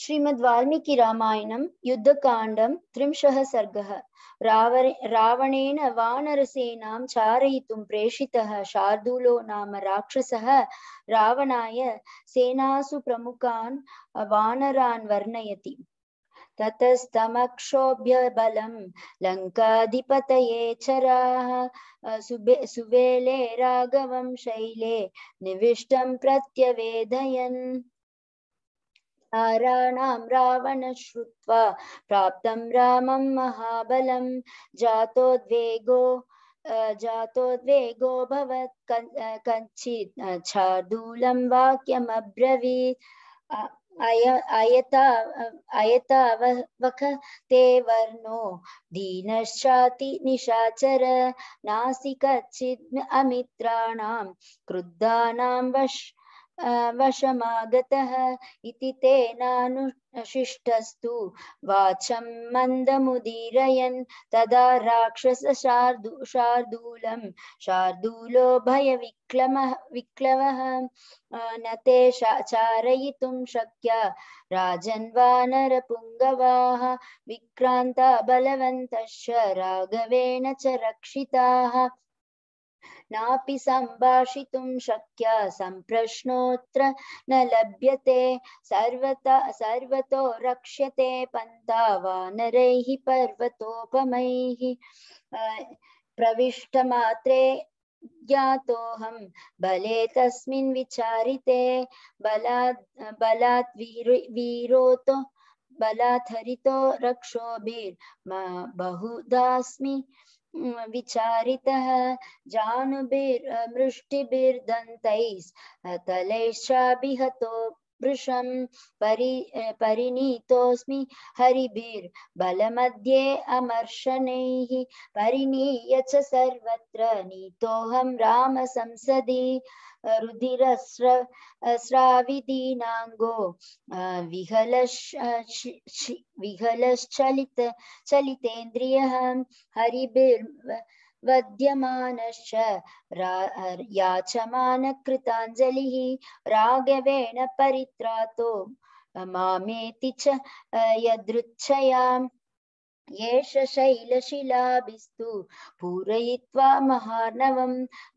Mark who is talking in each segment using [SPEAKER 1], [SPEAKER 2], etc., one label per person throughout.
[SPEAKER 1] श्रीमद् वाल्मीकि रामायणं युद्धकाण्डं त्रिंशः सर्गः रावर रावणेन वानरसेनां चारयितुं प्रेषितः शार्दूलो नाम राक्षसः रावणाय सेनासु प्रमुखान् वानरान् वर्णयति ततस्तमक्षोभ्य बलं लङ्काधिपतये चराः सुबे सुवेले राघवं शैले निविष्टं प्रत्यवेदयन् नाराणां रावण श्रुत्वा प्राप्तं रामं महाबलं जातोद्वेगो जातोद्वेगो भवत् कञ्चित् छार्दूलं वाक्यमब्रवीत् ते वर्णो दीनश्चाति निशाचर नासि कच्चित् अमित्राणां क्रुद्धानां वश् वशमागतः इति तेनानुशिष्टस्तु वाचं मन्दमुदीरयन् तदा राक्षसशार्दू शार्दूलं शार्दूलो भयविक्लमः विक्लवः न ते चारयितुं शक्या राजन् वा नरपुङ्गवाः विक्रान्ता बलवन्तश्च राघवेण च रक्षिताः नापि सम्भाषितुं शक्य सम्प्रश्नोऽत्र न लभ्यते सर्वता सर्वतो रक्ष्यते पन्था वानरैः पर्वतोपमैः प्रविष्टमात्रे ज्ञातोऽहं बले तस्मिन् विचारिते बलात् बलात् वीर वीरोतो बलात् हरितो रक्षोभिर्मा बहुधास्मि विचारितः जानुभिर्मृष्टिभिर्दन्तैः तलैश्चाभिहतो वृषम परि परिणीतोऽस्मि हरिभिर्बलमध्ये अमर्शनैः परिणीय च सर्वत्र नीतोऽहं रामसंसदि रुधिरस्राविदीनाङ्गो विहलश् विहलश्चलित चलितेन्द्रियः हरिभिर् वद्यमानश्च याचमानकृताञ्जलिः राघवेण परित्रातो मामेति च यदृच्छयाम् एष शैलशिलाभिस्तु पूरयित्वा महार्णवं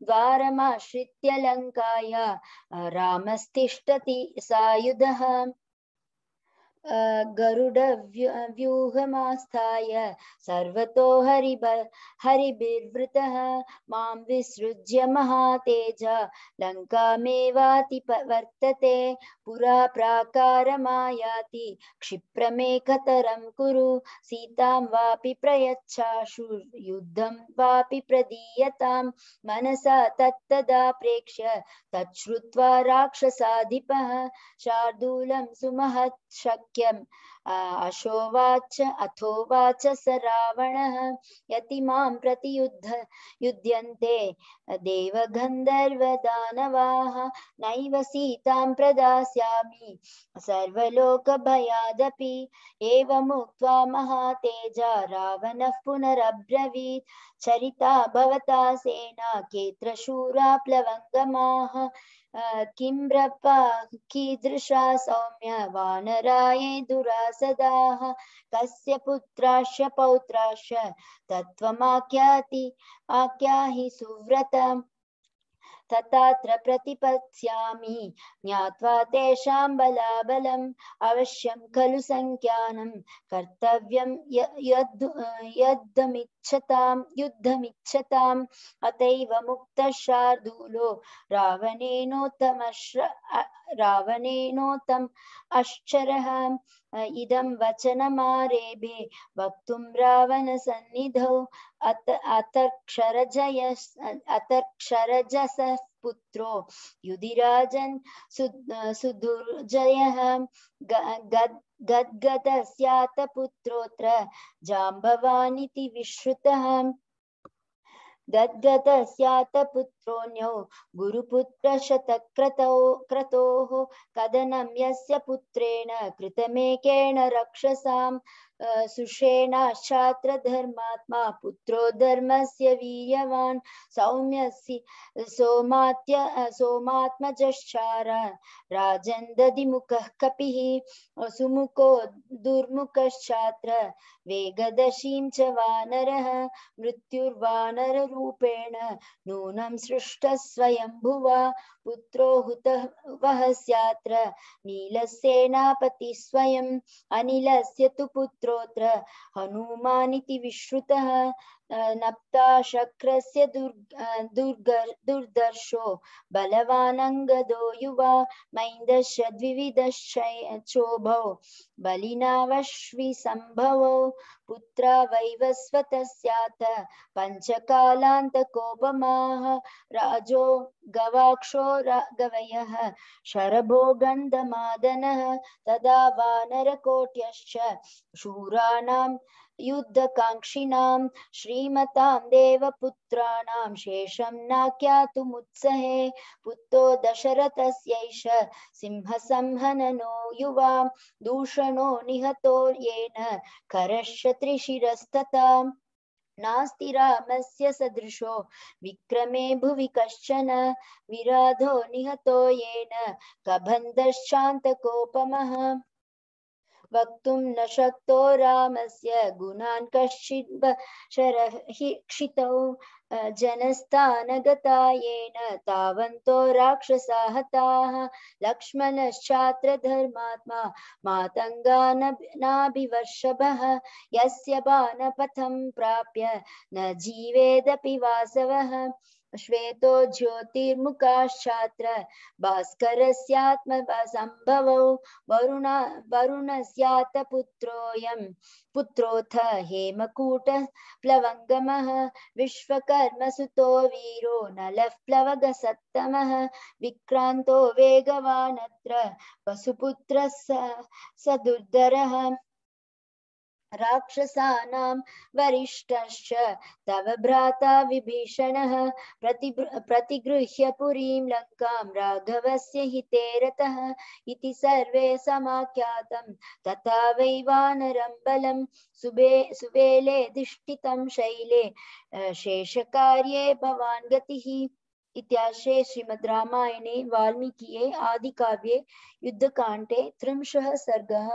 [SPEAKER 1] द्वारमाश्रित्य लङ्काया रामस्तिष्ठति सायुधः गरुडव्यूहमास्थाय सर्वतो हरि हरिभिर्वृतः मां विसृज्य महातेज लङ्कामेवातिप वर्तते पुरा प्राकारमायाति क्षिप्रमेकतरं कुरु सीतां वापि प्रयच्छाशु युद्धं वापि प्रदीयतां मनसा तत्तदा प्रेक्ष्य तच्छ्रुत्वा राक्षसाधिपः शार्दूलं सुमहत् शक्यं अशोवाच अथोवाच स रावण यति मां प्रतियुद्ध युध्यन्ते दानवाः नैव सीतां प्रदास्यामि सर्वलोकभयादपि एवमुक्त्वा महातेजा रावणः पुनरब्रवीत् चरिता भवता सेना केत्रशूरा प्लवङ्गमाः किं रप्पा कीदृशा सौम्य वानराये दुरासदाः कस्य पुत्राश्च पौत्राश्च तत्त्वमाख्याति आख्याहि सुव्रतम् तत्र प्रतिपत्स्यामि ज्ञात्वा तेषां बलाबलम् अवश्यं खलु सङ्ख्यानं कर्तव्यं यद् यद्धमिच्छतां युद्धमिच्छताम् अतैव मुक्तशार्दूलो रावणेनोत्तमश्र रावणेनोत्तम अश्चरः इदं वचनमारेभे वक्तुं रावणसन्निधौ अत अतक्षरजय अतक्षरजसः पुत्रो युधिराजन् सु सुदुर्जयः गद्गदस्यात पुत्रोऽत्र जाम्बवानिति विश्रुतः गद्गदस्यात पुत्रोऽन्यो शतक्रतो क्रतोः कदनं यस्य पुत्रेण कृतमेकेण रक्षसाम धर्मात्मा पुत्रो धर्मस्य वीर्यवान् सौम्यसि सोमात्य सोमात्मजश्चार राजन् दधिमुखः कपिः सुमुखो दुर्मुखश्चात्र वेगदशीं च वानरः मृत्युर्वानररूपेण नूनं सृष्टः स्वयम्भुवा पुत्रो हुतः वः स्यात्र नीलसेनापतिः स्वयम् अनिलस्य तु पुत्रो श्रोत्र हनुमानिति विश्रुतः नप्ताशक्रस्य दुर् दुर्गर् दुर्दर्शो बलवानङ्गदो युवा मैन्दश्च द्विविधश्चोभौ बलिनावश्विसम्भवौ पुत्रा वैवस्वतस्याथ पञ्चकालान्तकोपमाः राजो गवाक्षो रा गवयः शरभो गन्धमादनः तदा वानरकोट्यश्च शूराणां युद्धकाङ्क्षिणां श्रीमतां देवपुत्राणां शेषं नाख्यातुमुत्सहे पुत्रो दशरथस्यैष सिंहसंहननो युवा दूषणो निहतो येन करश्च त्रिशिरस्तता नास्ति रामस्य सदृशो विक्रमे भुवि कश्चन विराधो निहतो येन कबन्धश्चान्तकोपमः वक्तुं न शक्तो रामस्य गुणान् कश्चिद् शरहि क्षितौ जनस्थानगता येन तावन्तो राक्षसा हताः लक्ष्मणश्चात्र धर्मात्मा मातङ्गानाभिवर्षभः यस्य बाणपथं प्राप्य न जीवेदपि वासवः श्वेतो ज्योतिर्मुखाश्चात्र भास्करस्यात्मसम्भवौ वरुण वरुणस्यात पुत्रोऽयं पुत्रोऽथ हेमकूट प्लवङ्गमः विश्वकर्मसुतो वीरो नलः प्लवगसत्तमः विक्रान्तो वेगवानत्र वसुपुत्रः स दुर्धरः राक्षसानां वरिष्ठश्च तव भ्राता विभीषणः प्रतिगृ प्रतिगृह्य पुरीं लङ्कां राघवस्य हिते रतः इति सर्वे समाख्यातं तथा वैवानरं बलं सुबे सुबेले दिष्टितं शैले शेषकार्ये भवान् गतिः इत्याशे श्रीमद् रामायणे वाल्मीकिये आदिकाव्ये युद्धकाण्डे त्रिंशः सर्गः